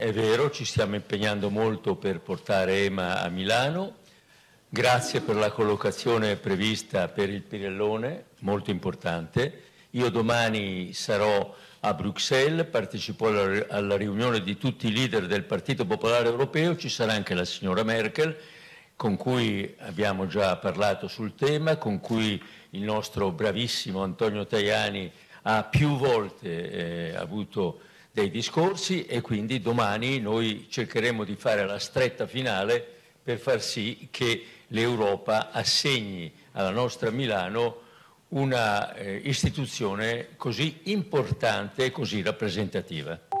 È vero, ci stiamo impegnando molto per portare EMA a Milano. Grazie per la collocazione prevista per il Pirellone, molto importante. Io domani sarò a Bruxelles, partecipo alla, riunione di tutti i leader del Partito Popolare Europeo, ci sarà anche la signora Merkel con cui abbiamo già parlato sul tema, con cui il nostro bravissimo Antonio Tajani ha più volte eh, avuto dei discorsi e quindi domani noi cercheremo di fare la stretta finale per far sì che l'Europa assegni alla nostra Milano una eh, istituzione così importante e così rappresentativa.